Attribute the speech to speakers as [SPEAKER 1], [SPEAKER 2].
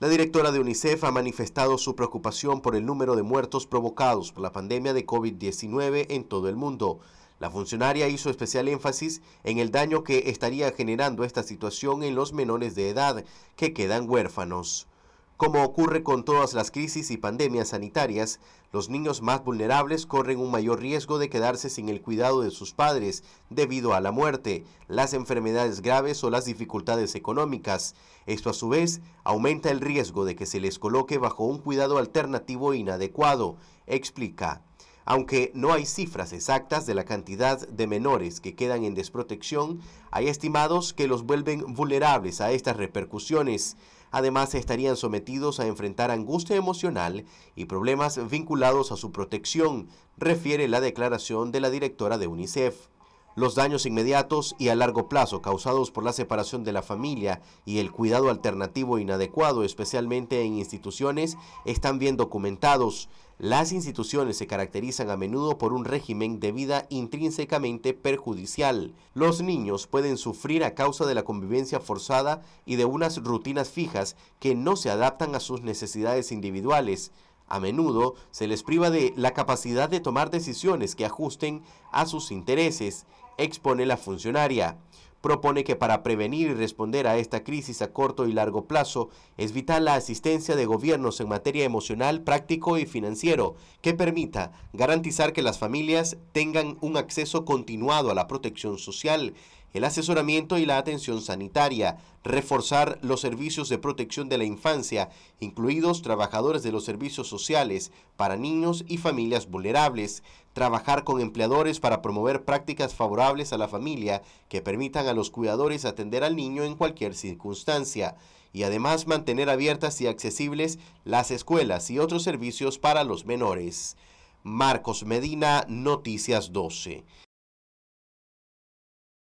[SPEAKER 1] La directora de UNICEF ha manifestado su preocupación por el número de muertos provocados por la pandemia de COVID-19 en todo el mundo. La funcionaria hizo especial énfasis en el daño que estaría generando esta situación en los menores de edad que quedan huérfanos. Como ocurre con todas las crisis y pandemias sanitarias, los niños más vulnerables corren un mayor riesgo de quedarse sin el cuidado de sus padres debido a la muerte, las enfermedades graves o las dificultades económicas. Esto a su vez aumenta el riesgo de que se les coloque bajo un cuidado alternativo inadecuado, explica. Aunque no hay cifras exactas de la cantidad de menores que quedan en desprotección, hay estimados que los vuelven vulnerables a estas repercusiones. Además, estarían sometidos a enfrentar angustia emocional y problemas vinculados a su protección, refiere la declaración de la directora de UNICEF los daños inmediatos y a largo plazo causados por la separación de la familia y el cuidado alternativo inadecuado, especialmente en instituciones, están bien documentados. Las instituciones se caracterizan a menudo por un régimen de vida intrínsecamente perjudicial. Los niños pueden sufrir a causa de la convivencia forzada y de unas rutinas fijas que no se adaptan a sus necesidades individuales a menudo se les priva de la capacidad de tomar decisiones que ajusten a sus intereses, expone la funcionaria. Propone que para prevenir y responder a esta crisis a corto y largo plazo es vital la asistencia de gobiernos en materia emocional, práctico y financiero que permita garantizar que las familias tengan un acceso continuado a la protección social el asesoramiento y la atención sanitaria, reforzar los servicios de protección de la infancia, incluidos trabajadores de los servicios sociales para niños y familias vulnerables, trabajar con empleadores para promover prácticas favorables a la familia que permitan a los cuidadores atender al niño en cualquier circunstancia y además mantener abiertas y accesibles las escuelas y otros servicios para los menores. Marcos Medina, Noticias 12.